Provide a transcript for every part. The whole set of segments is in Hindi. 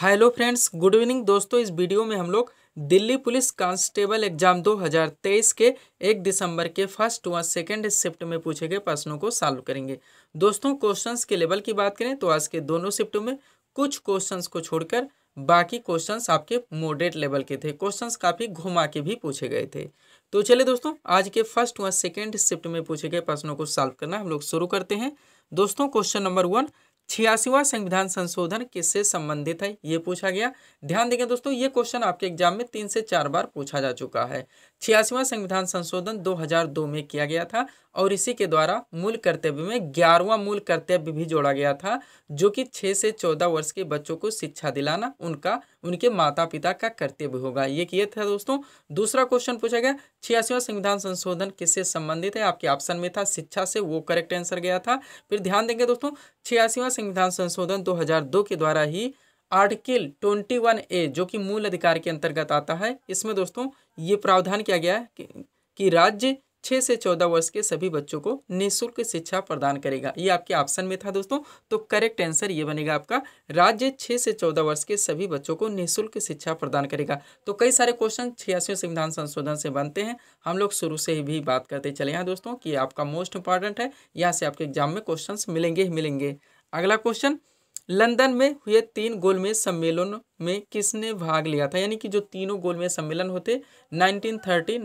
हेलो फ्रेंड्स गुड इवनिंग दोस्तों इस वीडियो में हम लोग दिल्ली पुलिस कांस्टेबल एग्जाम 2023 के 1 दिसंबर के फर्स्ट व सेकेंड शिफ्ट में पूछे गए प्रश्नों को सॉल्व करेंगे दोस्तों क्वेश्चंस के लेवल की बात करें तो आज के दोनों शिफ्ट में कुछ क्वेश्चंस को छोड़कर बाकी क्वेश्चंस आपके मॉडरेट लेवल के थे क्वेश्चन काफ़ी घुमा के भी पूछे गए थे तो चलिए दोस्तों आज के फर्स्ट व सेकेंड शिफ्ट में पूछे गए प्रश्नों को सॉल्व करना हम लोग शुरू करते हैं दोस्तों क्वेश्चन नंबर वन छियासीवा संविधान संशोधन किससे संबंधित है ये पूछा गया ध्यान देंगे दोस्तों ये क्वेश्चन आपके एग्जाम में तीन से चार बार पूछा जा चुका है छियासीवा संविधान संशोधन 2002 में किया गया था और इसी के द्वारा मूल कर्तव्य में ग्यारहवा मूल कर्तव्य भी जोड़ा गया था जो कि छः से चौदह वर्ष के बच्चों को शिक्षा दिलाना उनका उनके माता पिता का कर्तव्य होगा ये किया था दोस्तों दूसरा क्वेश्चन पूछा गया छियासीवा संविधान संशोधन किससे संबंधित है आपके ऑप्शन में था शिक्षा से वो करेक्ट आंसर गया था फिर ध्यान देंगे दोस्तों छियासीवा सिंह संविधान संशोधन 2002 के द्वारा ही आर्टिकल 21 ए जो कि मूल अधिकार के अंतर्गत आता है इसमें दोस्तों ये प्रावधान किया गया है कि, कि राज्य छः से चौदह वर्ष के सभी बच्चों को निःशुल्क शिक्षा प्रदान करेगा ये आपके ऑप्शन में था दोस्तों तो करेक्ट आंसर ये बनेगा आपका राज्य छः से चौदह वर्ष के सभी बच्चों को निःशुल्क शिक्षा प्रदान करेगा तो कई सारे क्वेश्चन छियासी संविधान संशोधन से बनते हैं हम लोग शुरू से ही भी बात करते चले हैं दोस्तों कि आपका मोस्ट इंपॉर्टेंट है यहाँ से आपके एग्जाम में क्वेश्चन मिलेंगे ही मिलेंगे अगला क्वेश्चन लंदन में हुए तीन गोलमेज सम्मेलन में किसने भाग लिया था यानी कि जो तीनों गोलमेज सम्मेलन होते 1930, 1931,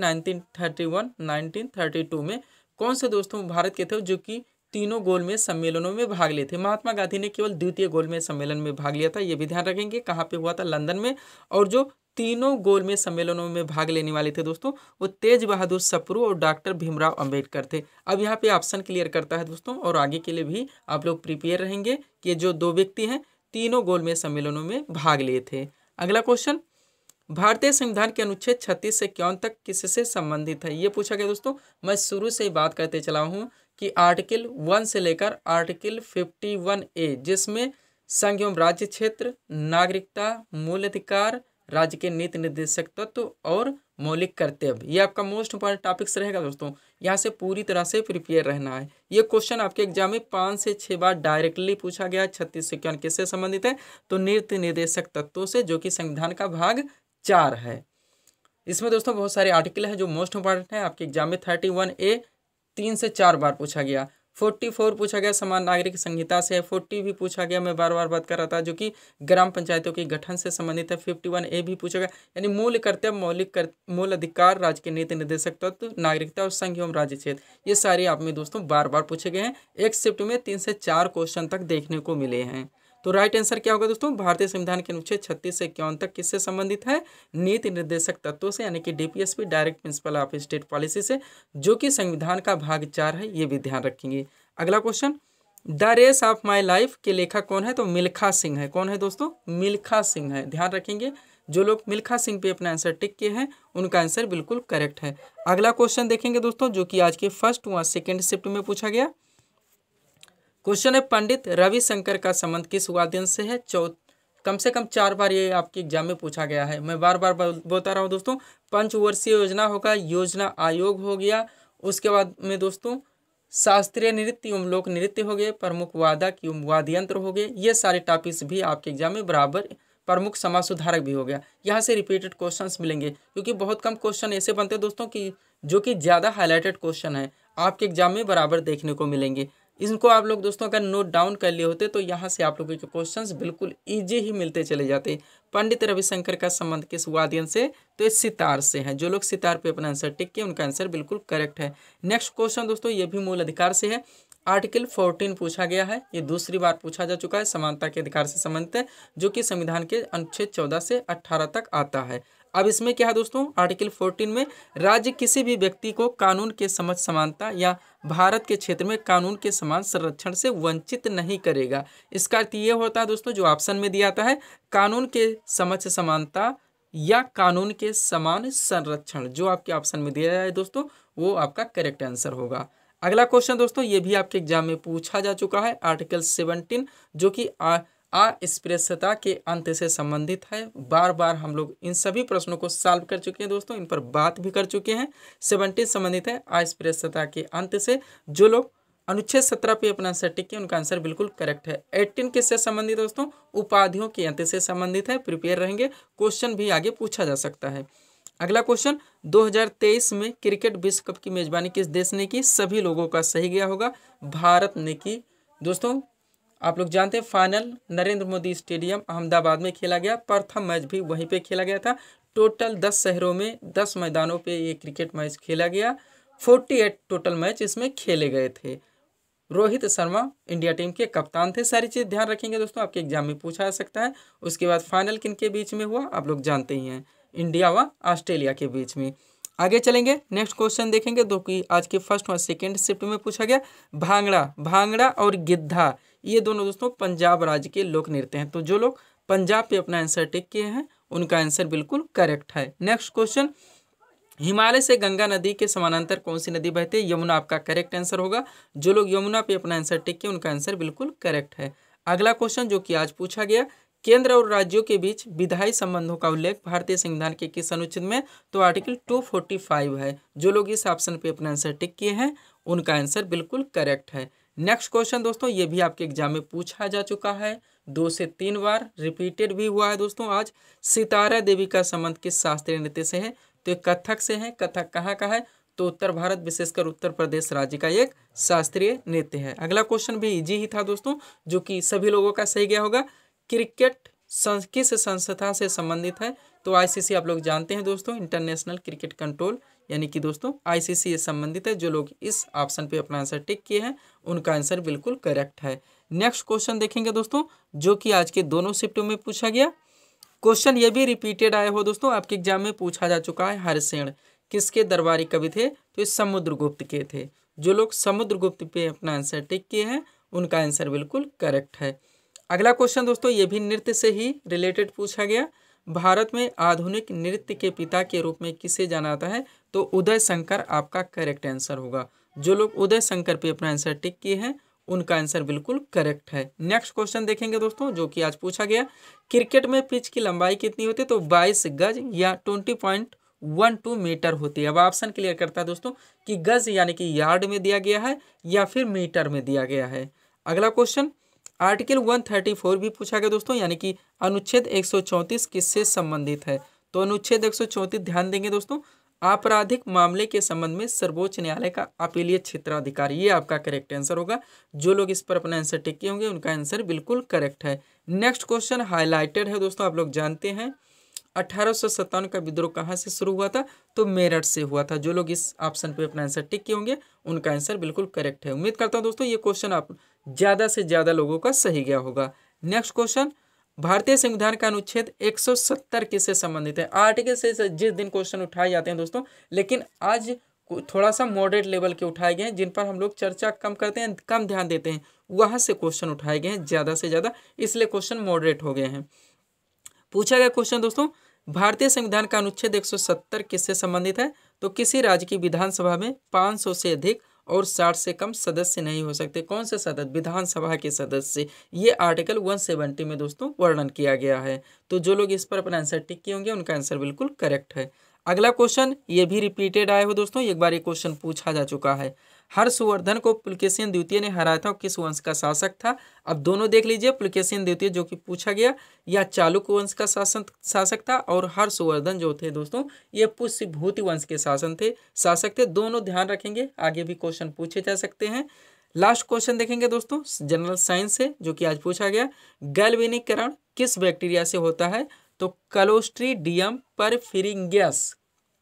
1932 में कौन से दोस्तों भारत के थे जो कि तीनों गोलमेज सम्मेलनों में भाग लिए थे महात्मा गांधी ने केवल द्वितीय गोलमेज सम्मेलन में भाग लिया था ये भी ध्यान रखेंगे कहाँ पे हुआ था लंदन में और जो तीनों गोलमेज सम्मेलनों में भाग लेने वाले थे दोस्तों वो तेज बहादुर सप्रू और डॉक्टर भीमराव अंबेडकर थे अब यहाँ पे ऑप्शन क्लियर करता है दोस्तों और आगे के लिए भी आप लोग प्रिपेयर रहेंगे कि जो दो व्यक्ति हैं तीनों गोलमेज सम्मेलनों में भाग लिए थे अगला क्वेश्चन भारतीय संविधान के अनुच्छेद छत्तीस से क्यों तक किससे संबंधित है ये पूछा गया दोस्तों मैं शुरू से ही बात करते चला हूँ कि आर्टिकल वन से लेकर आर्टिकल फिफ्टी वन ए जिसमें संघ एवं राज्य क्षेत्र नागरिकता मूल अधिकार राज्य के नीति निर्देशक तत्व और मौलिक कर्तव्य ये आपका मोस्ट इंपॉर्टेंट टॉपिक्स रहेगा दोस्तों यहाँ से पूरी तरह से प्रिपेयर रहना है ये क्वेश्चन आपके एग्जाम में पाँच से छः बार डायरेक्टली पूछा गया छत्तीस सौ किससे संबंधित है तो नीति निर्देशक तत्वों से जो कि संविधान का भाग चार है इसमें दोस्तों बहुत सारे आर्टिकल हैं जो मोस्ट इंपॉर्टेंट हैं आपके एग्जाम में थर्टी वन ए तीन से चार बार पूछा गया फोर्टी फोर पूछा गया समान नागरिक संहिता से है फोर्टी भी पूछा गया मैं बार बार बात कर रहा था जो कि ग्राम पंचायतों के गठन से संबंधित है फिफ्टी वन ए भी पूछा गया यानी मूल कर्तव्य मौलिक कर, मूल अधिकार राज्य के नीति निर्देशक तत्व नागरिकता और संघ एवं राज्य क्षेत्र ये सारे आप में दोस्तों बार बार पूछे गए हैं एक शिफ्ट में तीन से चार क्वेश्चन तक देखने को मिले हैं तो राइट आंसर क्या होगा दोस्तों भारतीय संविधान के अनुच्छेद छत्तीस से इक्यावन तक किससे संबंधित है नीति निर्देशक तत्वों से यानी कि DPSP direct principle of state policy से जो कि संविधान का भाग चार है ये भी ध्यान रखेंगे अगला question the race of my life के लेखक कौन है तो मिल्खा सिंह है कौन है दोस्तों मिल्खा सिंह है ध्यान रखेंगे जो लोग मिल्खा सिंह पे अपना आंसर टिक किए हैं उनका आंसर बिल्कुल करेक्ट है अगला क्वेश्चन देखेंगे दोस्तों जो कि आज के फर्स्ट व सेकेंड शिफ्ट में पूछा गया क्वेश्चन है पंडित रविशंकर का संबंध किस वाद्यंत्र से है चौथ कम से कम चार बार ये आपके एग्जाम में पूछा गया है मैं बार बार बोलता रहा हूँ दोस्तों पंचवर्षीय योजना होगा योजना आयोग हो गया उसके बाद में दोस्तों शास्त्रीय नृत्य एवं लोक नृत्य हो गए प्रमुख वादक एवं वाद्यंत्र हो गए ये सारे टॉपिक्स भी आपके एग्जाम में बराबर प्रमुख समाज सुधारक भी हो गया यहाँ से रिपीटेड क्वेश्चंस मिलेंगे क्योंकि बहुत कम क्वेश्चन ऐसे बनते हैं दोस्तों कि जो कि ज़्यादा हाईलाइटेड क्वेश्चन है आपके एग्जाम में बराबर देखने को मिलेंगे इनको आप लोग दोस्तों अगर नोट डाउन कर लिए होते तो यहाँ से आप लोगों के क्वेश्चन बिल्कुल ईजी ही मिलते चले जाते पंडित रविशंकर का संबंध किस वाद्यन से तो ये सितार से है जो लोग सितार पे अपना आंसर टिक किए उनका आंसर बिल्कुल करेक्ट है नेक्स्ट क्वेश्चन दोस्तों ये भी मूल अधिकार से है आर्टिकल 14 पूछा गया है ये दूसरी बार पूछा जा चुका है समानता के अधिकार से संबंधित है जो कि संविधान के अनुच्छेद 14 से 18 तक आता है अब इसमें क्या है दोस्तों आर्टिकल 14 में राज्य किसी भी व्यक्ति को कानून के समझ समानता या भारत के क्षेत्र में कानून के समान संरक्षण से वंचित नहीं करेगा इसका अर्थ ये होता है दोस्तों जो ऑप्शन में दिया जाता है कानून के समझ समानता या कानून के समान संरक्षण जो आपके ऑप्शन में दिया जाए दोस्तों वो आपका करेक्ट आंसर होगा अगला क्वेश्चन दोस्तों ये भी आपके एग्जाम में पूछा जा चुका है आर्टिकल सेवनटीन जो कि अस्पृश्यता के अंत से संबंधित है बार बार हम लोग इन सभी प्रश्नों को सॉल्व कर चुके हैं दोस्तों इन पर बात भी कर चुके हैं सेवनटीन संबंधित है अस्पृश्यता के अंत से जो लोग अनुच्छेद सत्रह पे अपना आंसर टिक उनका आंसर बिल्कुल करेक्ट है एट्टीन किससे संबंधित दोस्तों उपाधियों के अंत से संबंधित है प्रिपेयर रहेंगे क्वेश्चन भी आगे पूछा जा सकता है अगला क्वेश्चन 2023 में क्रिकेट विश्व कप की मेजबानी किस देश ने की सभी लोगों का सही गया होगा भारत ने की दोस्तों आप लोग जानते हैं फाइनल नरेंद्र मोदी स्टेडियम अहमदाबाद में खेला गया प्रथम मैच भी वहीं पे खेला गया था टोटल दस शहरों में दस मैदानों पे ये क्रिकेट मैच खेला गया फोर्टी एट टोटल मैच इसमें खेले गए थे रोहित शर्मा इंडिया टीम के कप्तान थे सारी चीज़ ध्यान रखेंगे दोस्तों आपके एग्जाम में पूछा जा सकता है उसके बाद फाइनल किन बीच में हुआ आप लोग जानते ही हैं इंडिया व ऑस्ट्रेलिया के बीच में आगे चलेंगे नेक्स्ट क्वेश्चन देखेंगे दो कि आज के फर्स्ट और सेकेंड शिफ्ट में पूछा गया भांगड़ा भांगड़ा और गिद्धा ये दोनों दोस्तों पंजाब राज्य के लोक नृत्य हैं तो जो लोग पंजाब पे अपना आंसर टिक किए हैं उनका आंसर बिल्कुल करेक्ट है नेक्स्ट क्वेश्चन हिमालय से गंगा नदी के समानांतर कौन सी नदी बहती है यमुना आपका करेक्ट आंसर होगा जो लोग यमुना पे अपना आंसर टिक किए उनका आंसर बिल्कुल करेक्ट है अगला क्वेश्चन जो कि आज पूछा गया केंद्र और राज्यों के बीच विधायी संबंधों का उल्लेख भारतीय संविधान के किस अनुच्छेद में तो आर्टिकल 245 है जो लोग इस ऑप्शन पे अपना आंसर टिक किए हैं उनका आंसर बिल्कुल करेक्ट है नेक्स्ट क्वेश्चन दोस्तों ये भी आपके एग्जाम में पूछा जा चुका है दो से तीन बार रिपीटेड भी हुआ है दोस्तों आज सितारा देवी का संबंध किस शास्त्रीय नृत्य से है तो कथक से है कथक कहाँ का है तो उत्तर भारत विशेषकर उत्तर प्रदेश राज्य का एक शास्त्रीय नृत्य है अगला क्वेश्चन भी इजी ही था दोस्तों जो कि सभी लोगों का सही गया होगा क्रिकेट किस संस्था से संबंधित है तो आईसीसी आप लोग जानते हैं दोस्तों इंटरनेशनल क्रिकेट कंट्रोल यानी कि दोस्तों आईसीसी से संबंधित है जो लोग इस ऑप्शन पे अपना आंसर टिक किए हैं उनका आंसर बिल्कुल करेक्ट है नेक्स्ट क्वेश्चन देखेंगे दोस्तों जो कि आज के दोनों शिफ्टों में पूछा गया क्वेश्चन ये भी रिपीटेड आया हो दोस्तों आपके एग्जाम में पूछा जा चुका है हरसेण किसके दरबारी कवि थे तो ये समुद्रगुप्त के थे जो लोग समुद्रगुप्त पे अपना आंसर टिक किए हैं उनका आंसर बिल्कुल करेक्ट है अगला क्वेश्चन दोस्तों ये भी नृत्य से ही रिलेटेड पूछा गया भारत में आधुनिक नृत्य के पिता के रूप में किसे जाना जाता है तो उदय शंकर आपका करेक्ट आंसर होगा जो लोग उदय शंकर पे अपना आंसर टिक किए हैं उनका आंसर बिल्कुल करेक्ट है नेक्स्ट क्वेश्चन देखेंगे दोस्तों जो कि आज पूछा गया क्रिकेट में पिच की लंबाई कितनी होती है तो बाईस गज या twenty point one two metre होती है अब ऑप्शन क्लियर करता है दोस्तों कि गज यानी कि यार्ड में दिया गया है या फिर मीटर में दिया गया है अगला क्वेश्चन आर्टिकल 134 भी पूछा गया दोस्तों यानी कि अनुच्छेद 134 किससे संबंधित है तो अनुच्छेद 134 ध्यान देंगे दोस्तों आपराधिक मामले के संबंध में सर्वोच्च न्यायालय का अपीलीय क्षेत्राधिकार ये आपका करेक्ट आंसर होगा जो लोग इस पर अपना आंसर टिक किए होंगे उनका आंसर बिल्कुल करेक्ट है नेक्स्ट क्वेश्चन हाईलाइटेड है दोस्तों आप लोग जानते हैं अठारह का विद्रोह कहाँ से शुरू हुआ था तो मेरठ से हुआ था जो लोग इस ऑप्शन पे अपना आंसर टिक किए होंगे उनका आंसर बिल्कुल करेक्ट है उम्मीद करता हूँ दोस्तों ये क्वेश्चन आप ज़्यादा से ज़्यादा लोगों का सही गया होगा नेक्स्ट क्वेश्चन भारतीय संविधान का अनुच्छेद 170 किससे संबंधित है आर्टिकल से जिस दिन क्वेश्चन उठाए जाते हैं दोस्तों लेकिन आज थोड़ा सा मॉडरेट लेवल के उठाए गए हैं जिन पर हम लोग चर्चा कम करते हैं कम ध्यान देते हैं वहां से क्वेश्चन उठाए गए हैं ज़्यादा से ज़्यादा इसलिए क्वेश्चन मॉडरेट हो गए हैं पूछा गया क्वेश्चन दोस्तों भारतीय संविधान का अनुच्छेद 170 किससे संबंधित है तो किसी राज्य की विधानसभा में 500 से अधिक और साठ से कम सदस्य नहीं हो सकते कौन से सदस्य विधानसभा के सदस्य ये आर्टिकल वन सेवेंटी में दोस्तों वर्णन किया गया है तो जो लोग इस पर अपना आंसर टिक किए होंगे उनका आंसर बिल्कुल करेक्ट है अगला क्वेश्चन ये भी रिपीटेड आए हो दोस्तों एक बार ये क्वेश्चन पूछा जा चुका है हर्षवर्धन को पुलकेशन द्वितीय ने हराया था किस वंश का शासक था अब दोनों देख लीजिए पुलकेशन द्वितीय जो कि पूछा गया या चालुक्य वंश का शासन शासक था और हर्षवर्धन जो थे दोस्तों ये पुष्यभूति वंश के शासन थे शासक थे दोनों ध्यान रखेंगे आगे भी क्वेश्चन पूछे जा सकते हैं लास्ट क्वेश्चन देखेंगे दोस्तों जनरल साइंस से जो कि आज पूछा गया गैलवेनीकरण किस बैक्टीरिया से होता है तो कलोस्ट्रीडियम फिरिंग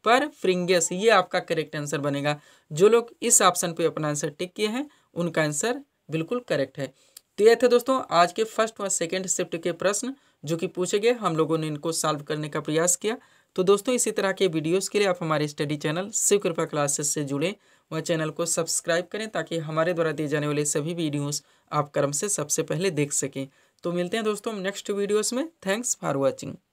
पर फ्रिंगस ये आपका करेक्ट आंसर बनेगा जो लोग इस ऑप्शन पे अपना आंसर टिक किए हैं उनका आंसर बिल्कुल करेक्ट है तो ये थे दोस्तों आज के फर्स्ट व सेकेंड शिफ्ट के प्रश्न जो कि पूछे गए हम लोगों ने इनको सॉल्व करने का प्रयास किया तो दोस्तों इसी तरह के वीडियोस के लिए आप हमारे स्टडी चैनल शिव कृपा क्लासेस से जुड़ें व चैनल को सब्सक्राइब करें ताकि हमारे द्वारा दिए जाने वाले सभी वीडियोस आप क्रम से सबसे पहले देख सकें तो मिलते हैं दोस्तों नेक्स्ट वीडियोस में थैंक्स फॉर वॉचिंग